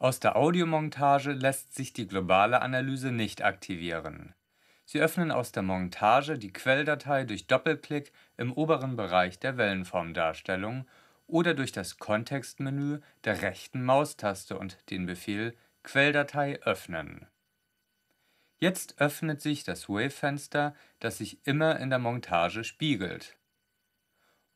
Aus der Audiomontage lässt sich die globale Analyse nicht aktivieren. Sie öffnen aus der Montage die Quelldatei durch Doppelklick im oberen Bereich der Wellenformdarstellung oder durch das Kontextmenü der rechten Maustaste und den Befehl Quelldatei öffnen. Jetzt öffnet sich das Wave-Fenster, das sich immer in der Montage spiegelt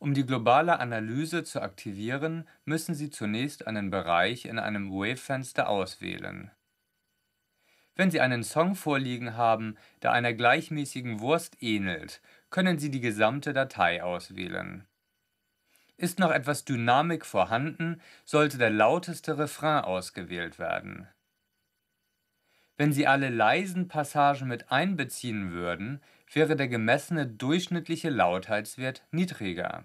um die globale Analyse zu aktivieren, müssen Sie zunächst einen Bereich in einem Wavefenster auswählen. Wenn Sie einen Song vorliegen haben, der einer gleichmäßigen Wurst ähnelt, können Sie die gesamte Datei auswählen. Ist noch etwas Dynamik vorhanden, sollte der lauteste Refrain ausgewählt werden wenn sie alle leisen Passagen mit einbeziehen würden, wäre der gemessene durchschnittliche Lautheitswert niedriger.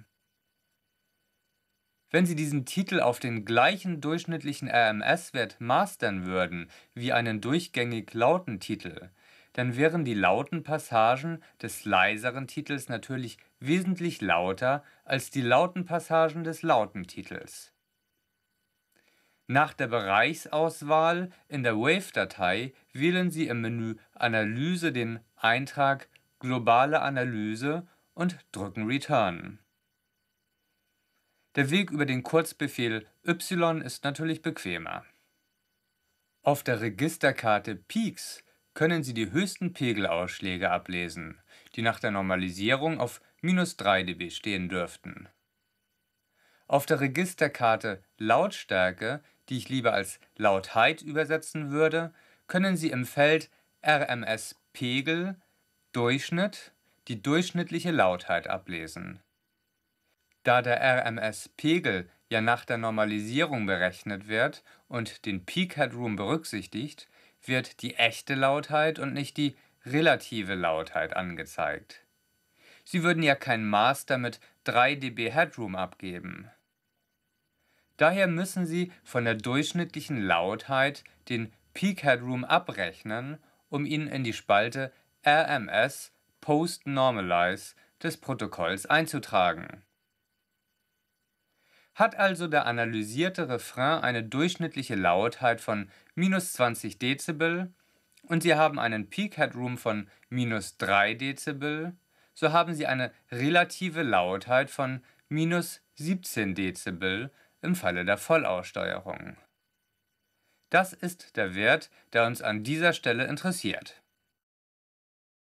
Wenn Sie diesen Titel auf den gleichen durchschnittlichen RMS-Wert mastern würden wie einen durchgängig lauten Titel, dann wären die lauten Passagen des leiseren Titels natürlich wesentlich lauter als die lauten Passagen des lauten Titels nach der Bereichsauswahl in der wave datei wählen Sie im Menü Analyse den Eintrag Globale Analyse und drücken Return. Der Weg über den Kurzbefehl Y ist natürlich bequemer. Auf der Registerkarte PEAKS können Sie die höchsten Pegelausschläge ablesen, die nach der Normalisierung auf minus 3 dB stehen dürften. Auf der Registerkarte Lautstärke die ich lieber als Lautheit übersetzen würde, können Sie im Feld RMS Pegel Durchschnitt die durchschnittliche Lautheit ablesen. Da der RMS Pegel ja nach der Normalisierung berechnet wird und den Peak Headroom berücksichtigt, wird die echte Lautheit und nicht die relative Lautheit angezeigt. Sie würden ja kein Master mit 3 dB Headroom abgeben. Daher müssen sie von der durchschnittlichen Lautheit den Peak Headroom abrechnen, um ihn in die Spalte RMS (Post-Normalize) des Protokolls einzutragen. Hat also der analysierte Refrain eine durchschnittliche Lautheit von minus (20 Dezibel und Sie haben einen Peak Headroom von minus (3 Dezibel, so haben Sie eine relative Lautheit von minus (17 Dezibel im Falle der Vollaussteuerung. Das ist der Wert, der uns an dieser Stelle interessiert